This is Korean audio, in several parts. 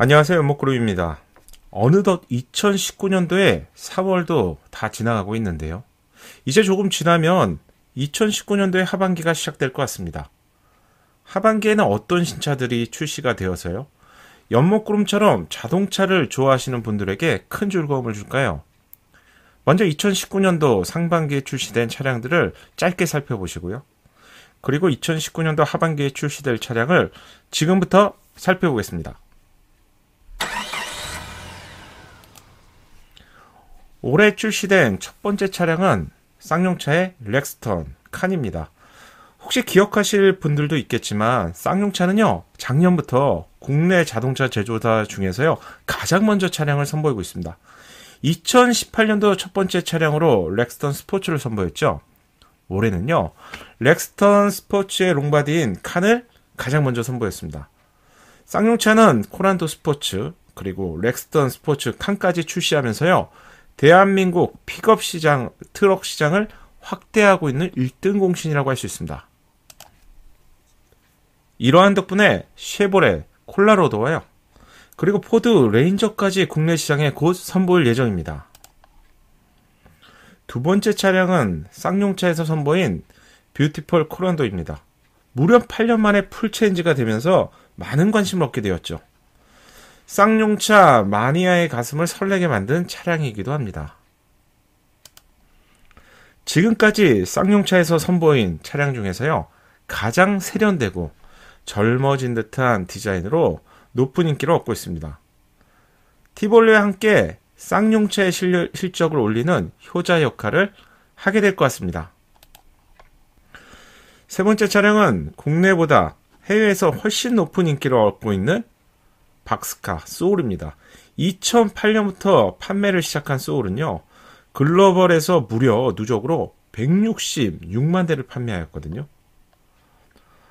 안녕하세요. 연목그룹입니다. 어느덧 2019년도에 4월도 다 지나가고 있는데요. 이제 조금 지나면 2019년도의 하반기가 시작될 것 같습니다. 하반기에는 어떤 신차들이 출시가 되어서요? 연목그룹처럼 자동차를 좋아하시는 분들에게 큰 즐거움을 줄까요? 먼저 2019년도 상반기에 출시된 차량들을 짧게 살펴보시고요. 그리고 2019년도 하반기에 출시될 차량을 지금부터 살펴보겠습니다. 올해 출시된 첫 번째 차량은 쌍용차의 렉스턴 칸입니다. 혹시 기억하실 분들도 있겠지만 쌍용차는요 작년부터 국내 자동차 제조사 중에서요 가장 먼저 차량을 선보이고 있습니다. 2018년도 첫 번째 차량으로 렉스턴 스포츠를 선보였죠. 올해는요 렉스턴 스포츠의 롱바디인 칸을 가장 먼저 선보였습니다. 쌍용차는 코란도 스포츠 그리고 렉스턴 스포츠 칸까지 출시하면서요 대한민국 픽업 시장, 트럭 시장을 확대하고 있는 1등 공신이라고 할 수 있습니다. 이러한 덕분에 쉐보레, 콜라로도와요. 그리고 포드 레인저까지 국내 시장에 곧 선보일 예정입니다. 두 번째 차량은 쌍용차에서 선보인 뷰티펄 코란도입니다. 무려 8년 만에 풀체인지가 되면서 많은 관심을 얻게 되었죠. 쌍용차 마니아의 가슴을 설레게 만든 차량이기도 합니다. 지금까지 쌍용차에서 선보인 차량 중에서요, 가장 세련되고 젊어진 듯한 디자인으로 높은 인기를 얻고 있습니다. 티볼레와 함께 쌍용차의 실, 실적을 올리는 효자 역할을 하게 될 것 같습니다. 세 번째 차량은 국내보다 해외에서 훨씬 높은 인기를 얻고 있는 박스카 소울입니다. 2008년부터 판매를 시작한 소울은요. 글로벌에서 무려 누적으로 166만 대를 판매하였거든요.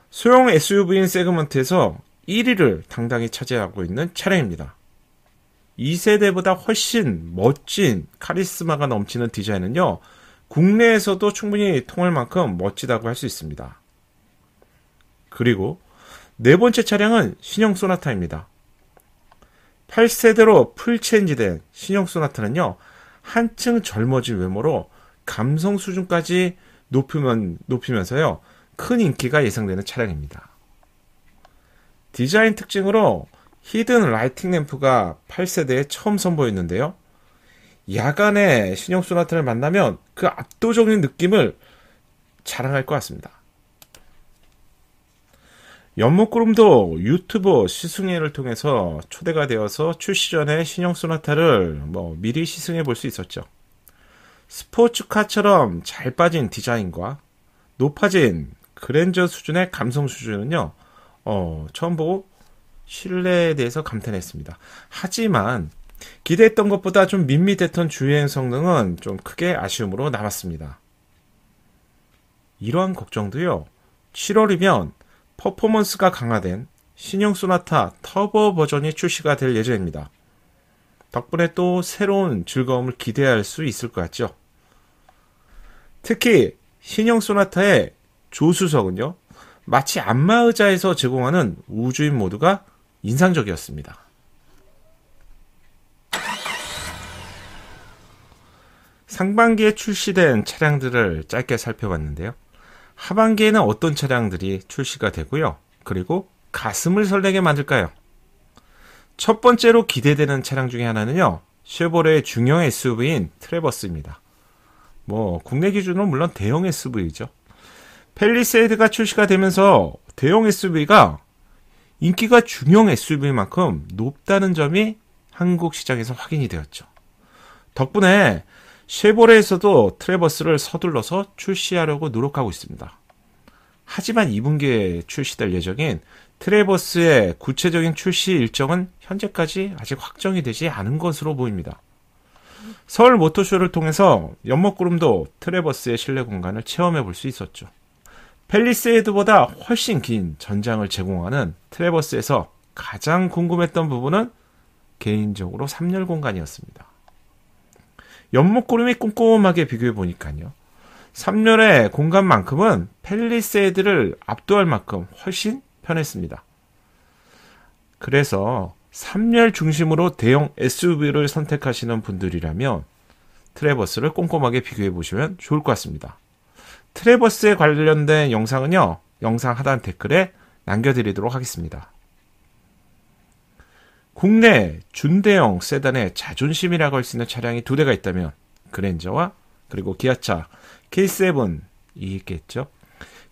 소형 SUV인 세그먼트에서 1위를 당당히 차지하고 있는 차량입니다. 2세대보다 훨씬 멋진 카리스마가 넘치는 디자인은요, 국내에서도 충분히 통할 만큼 멋지다고 할 수 있습니다. 그리고 네 번째 차량은 신형 소나타입니다. 8세대로 풀체인지된 신형 소나타는요, 한층 젊어진 외모로 감성 수준까지 높이면, 높이면서요, 큰 인기가 예상되는 차량입니다. 디자인 특징으로 히든 라이팅 램프가 8세대에 처음 선보였는데요. 야간에 신형 소나타를 만나면 그 압도적인 느낌을 자랑할 것 같습니다. 연목구름도 유튜브 시승회를 통해서 초대가 되어서 출시 전에 신형 소나타를 뭐 미리 시승해 볼 수 있었죠. 스포츠카처럼 잘 빠진 디자인과 높아진 그랜저 수준의 감성 수준은요, 어, 처음 보고 실내에 대해서 감탄했습니다. 하지만 기대했던 것보다 좀 밋밋했던 주행 성능은 좀 크게 아쉬움으로 남았습니다. 이러한 걱정도요, 7월이면 퍼포먼스가 강화된 신형 소나타 터보 버전이 출시가 될 예정입니다. 덕분에 또 새로운 즐거움을 기대할 수 있을 것 같죠. 특히 신형 소나타의 조수석은요. 마치 안마의자에서 제공하는 우주인 모드가 인상적이었습니다. 상반기에 출시된 차량들을 짧게 살펴봤는데요. 하반기에는 어떤 차량들이 출시가 되고요. 그리고 가슴을 설레게 만들까요? 첫 번째로 기대되는 차량 중에 하나는요. 쉐보레의 중형 SUV인 트레버스입니다. 뭐 국내 기준으로 물론 대형 SUV죠. 펠리세이드가 출시가 되면서 대형 SUV가 인기가 중형 SUV만큼 높다는 점이 한국 시장에서 확인이 되었죠. 덕분에 쉐보레에서도 트레버스를 서둘러서 출시하려고 노력하고 있습니다. 하지만 2분기에 출시될 예정인 트레버스의 구체적인 출시 일정은 현재까지 아직 확정이 되지 않은 것으로 보입니다. 서울 모터쇼를 통해서 연못구름도 트레버스의 실내 공간을 체험해 볼 수 있었죠. 펠리세이드보다 훨씬 긴 전장을 제공하는 트레버스에서 가장 궁금했던 부분은 개인적으로 3열 공간이었습니다. 연목구름이 꼼꼼하게 비교해 보니까요. 3열의 공간만큼은 펠리세이드를 압도할 만큼 훨씬 편했습니다. 그래서 3열 중심으로 대형 SUV를 선택하시는 분들이라면 트레버스를 꼼꼼하게 비교해 보시면 좋을 것 같습니다. 트레버스에 관련된 영상은요, 영상 하단 댓글에 남겨드리도록 하겠습니다. 국내 준대형 세단의 자존심이라고 할 수 있는 차량이 두 대가 있다면 그랜저와 그리고 기아차 K7이 있겠죠.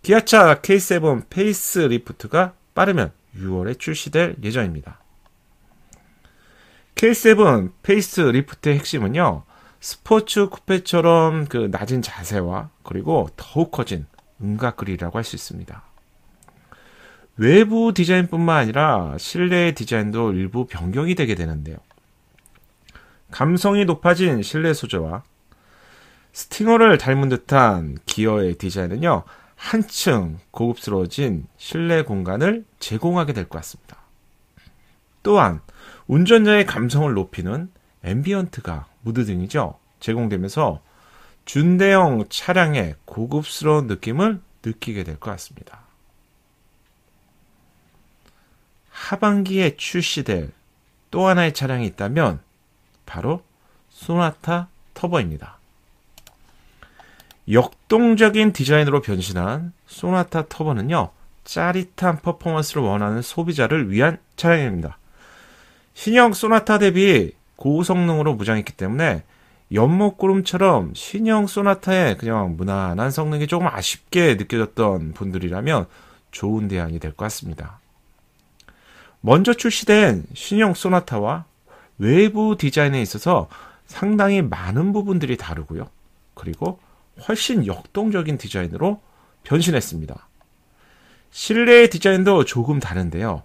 기아차 K7 페이스 리프트가 빠르면 6월에 출시될 예정입니다. K7 페이스 리프트의 핵심은요. 스포츠 쿠페처럼 그 낮은 자세와 그리고 더욱 커진 음각 그릴이라고 할 수 있습니다. 외부 디자인뿐만 아니라 실내 디자인도 일부 변경이 되게 되는데요. 감성이 높아진 실내 소재와 스팅어를 닮은 듯한 기어의 디자인은요, 한층 고급스러워진 실내 공간을 제공하게 될 것 같습니다. 또한 운전자의 감성을 높이는 앰비언트가 무드 등이죠. 제공되면서 준대형 차량의 고급스러운 느낌을 느끼게 될 것 같습니다. 하반기에 출시될 또 하나의 차량이 있다면 바로 소나타 터보입니다. 역동적인 디자인으로 변신한 소나타 터보는요, 짜릿한 퍼포먼스를 원하는 소비자를 위한 차량입니다. 신형 소나타 대비 고성능으로 무장했기 때문에 연못구름처럼 신형 소나타의 그냥 무난한 성능이 조금 아쉽게 느껴졌던 분들이라면 좋은 대안이 될 것 같습니다. 먼저 출시된 신형 소나타와 외부 디자인에 있어서 상당히 많은 부분들이 다르고요. 그리고 훨씬 역동적인 디자인으로 변신했습니다. 실내 디자인도 조금 다른데요.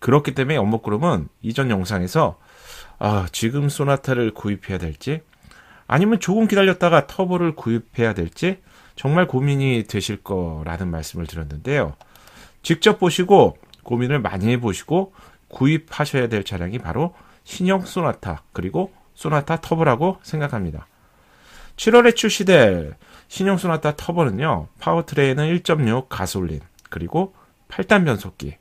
그렇기 때문에 엄목그룹은 이전 영상에서 아, 지금 소나타를 구입해야 될지 아니면 조금 기다렸다가 터보를 구입해야 될지 정말 고민이 되실 거라는 말씀을 드렸는데요. 직접 보시고 고민을 많이 해보시고 구입하셔야 될 차량이 바로 신형 소나타 그리고 소나타 터보라고 생각합니다. 7월에 출시될 신형 소나타 터보는요. 파워트레인은 1.6 가솔린 그리고 8단 변속기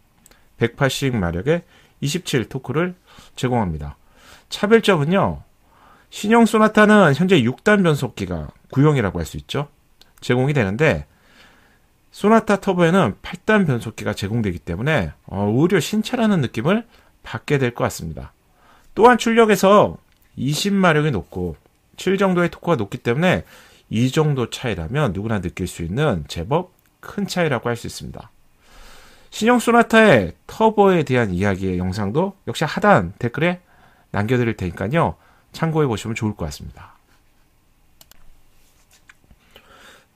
180 마력의 27 토크를 제공합니다. 차별점은요. 신형 소나타는 현재 6단 변속기가 구형이라고 할 수 있죠. 제공이 되는데 소나타 터보에는 8단 변속기가 제공되기 때문에 오히려 어, 신차라는 느낌을 받게 될 것 같습니다. 또한 출력에서 20마력이 높고 7 정도의 토크가 높기 때문에 이 정도 차이라면 누구나 느낄 수 있는 제법 큰 차이라고 할 수 있습니다. 신형 소나타의 터보에 대한 이야기의 영상도 역시 하단 댓글에 남겨드릴 테니까요. 참고해 보시면 좋을 것 같습니다.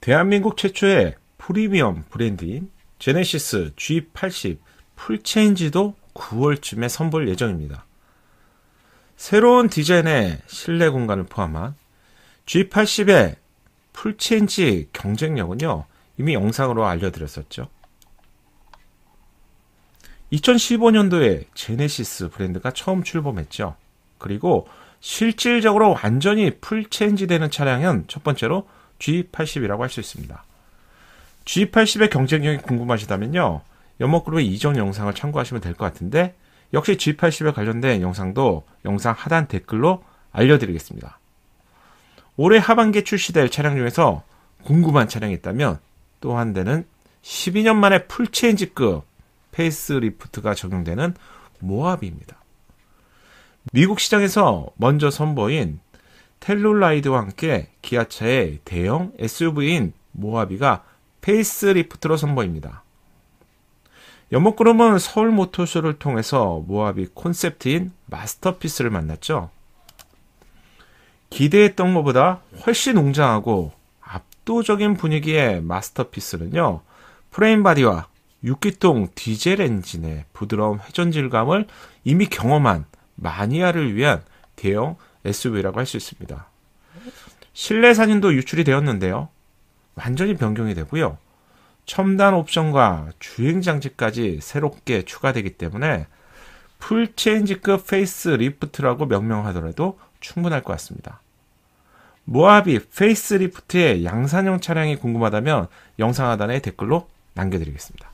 대한민국 최초의 프리미엄 브랜드인 제네시스 G80 풀체인지도 9월쯤에 선보일 예정입니다. 새로운 디자인의 실내 공간을 포함한 G80의 풀체인지 경쟁력은요, 이미 영상으로 알려드렸었죠. 2015년도에 제네시스 브랜드가 처음 출범했죠. 그리고 실질적으로 완전히 풀체인지 되는 차량은 첫 번째로 G80이라고 할 수 있습니다. G80의 경쟁력이 궁금하시다면요. 연목그룹의 이전 영상을 참고하시면 될 것 같은데 역시 G80에 관련된 영상도 영상 하단 댓글로 알려드리겠습니다. 올해 하반기에 출시될 차량 중에서 궁금한 차량이 있다면 또 한 대는 12년 만에 풀체인지급 페이스리프트가 적용되는 모하비입니다. 미국 시장에서 먼저 선보인 텔룰라이드와 함께 기아차의 대형 SUV인 모하비가 페이스리프트로 선보입니다. 연목그룹은 서울 모터쇼를 통해서 모하비 콘셉트인 마스터피스를 만났죠. 기대했던 것보다 훨씬 웅장하고 압도적인 분위기의 마스터피스는요. 프레임바디와 6기통 디젤 엔진의 부드러운 회전 질감을 이미 경험한 마니아를 위한 대형 SUV라고 할 수 있습니다. 실내 사진도 유출이 되었는데요. 완전히 변경이 되고요. 첨단 옵션과 주행 장치까지 새롭게 추가되기 때문에 풀체인지급 페이스 리프트라고 명명하더라도 충분할 것 같습니다. 모하비 페이스 리프트의 양산형 차량이 궁금하다면 영상 하단에 댓글로 남겨드리겠습니다.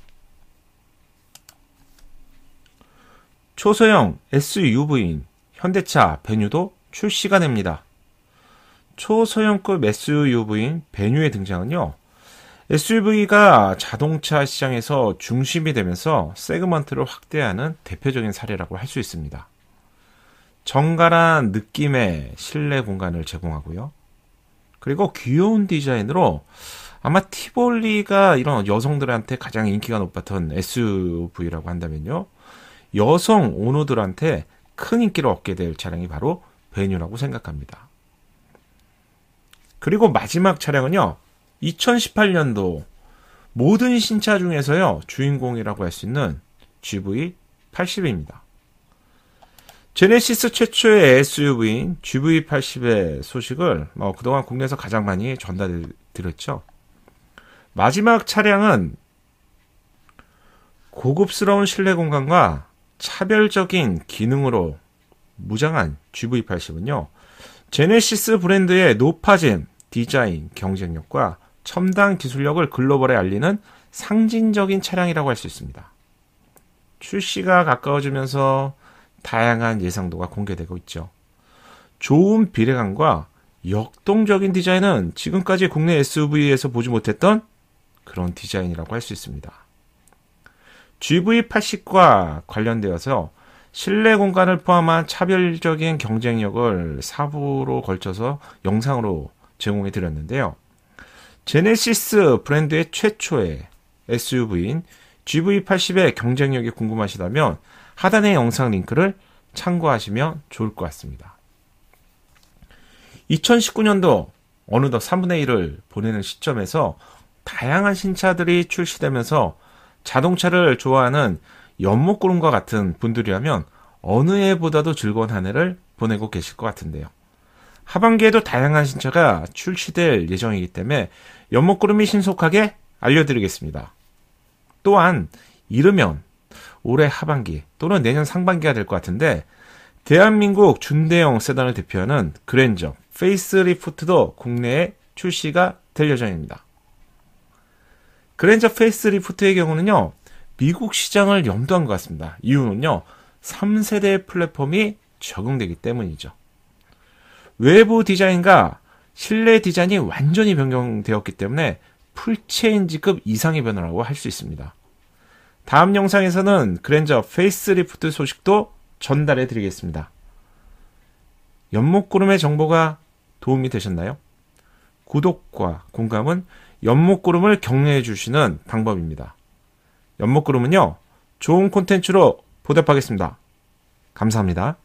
초소형 SUV인 현대차 베뉴도 출시가 됩니다. 초소형급 SUV인 베뉴의 등장은요. SUV가 자동차 시장에서 중심이 되면서 세그먼트를 확대하는 대표적인 사례라고 할 수 있습니다. 정갈한 느낌의 실내 공간을 제공하고요. 그리고 귀여운 디자인으로 아마 티볼리가 이런 여성들한테 가장 인기가 높았던 SUV라고 한다면요. 여성 오너들한테 큰 인기를 얻게 될 차량이 바로 베뉴라고 생각합니다. 그리고 마지막 차량은요. 2018년도 모든 신차 중에서요. 주인공이라고 할 수 있는 GV80입니다. 제네시스 최초의 SUV인 GV80의 소식을 어, 그동안 국내에서 가장 많이 전달드렸죠. 마지막 차량은 고급스러운 실내 공간과 차별적인 기능으로 무장한 GV80은요. 제네시스 브랜드의 높아짐, 디자인, 경쟁력과 첨단 기술력을 글로벌에 알리는 상징적인 차량이라고 할 수 있습니다. 출시가 가까워지면서 다양한 예상도가 공개되고 있죠. 좋은 비례감과 역동적인 디자인은 지금까지 국내 SUV에서 보지 못했던 그런 디자인이라고 할 수 있습니다. GV80과 관련되어서 실내 공간을 포함한 차별적인 경쟁력을 사부로 걸쳐서 영상으로 제공해 드렸는데요. 제네시스 브랜드의 최초의 SUV인 GV80의 경쟁력이 궁금하시다면 하단의 영상 링크를 참고하시면 좋을 것 같습니다. 2019년도 어느덧 3분의 1을 보내는 시점에서 다양한 신차들이 출시되면서 자동차를 좋아하는 연못구름과 같은 분들이라면 어느 해보다도 즐거운 한 해를 보내고 계실 것 같은데요. 하반기에도 다양한 신차가 출시될 예정이기 때문에 연목구름이 신속하게 알려드리겠습니다. 또한 이르면 올해 하반기 또는 내년 상반기가 될 것 같은데 대한민국 준대형 세단을 대표하는 그랜저 페이스리프트도 국내에 출시가 될 예정입니다. 그랜저 페이스리프트의 경우는요. 미국 시장을 염두한 것 같습니다. 이유는요. 3세대 플랫폼이 적용되기 때문이죠. 외부 디자인과 실내 디자인이 완전히 변경되었기 때문에 풀체인지급 이상의 변화라고 할 수 있습니다. 다음 영상에서는 그랜저 페이스리프트 소식도 전달해 드리겠습니다. 연목구름의 정보가 도움이 되셨나요? 구독과 공감은 연목구름을 격려해 주시는 방법입니다. 연목구름은요, 좋은 콘텐츠로 보답하겠습니다. 감사합니다.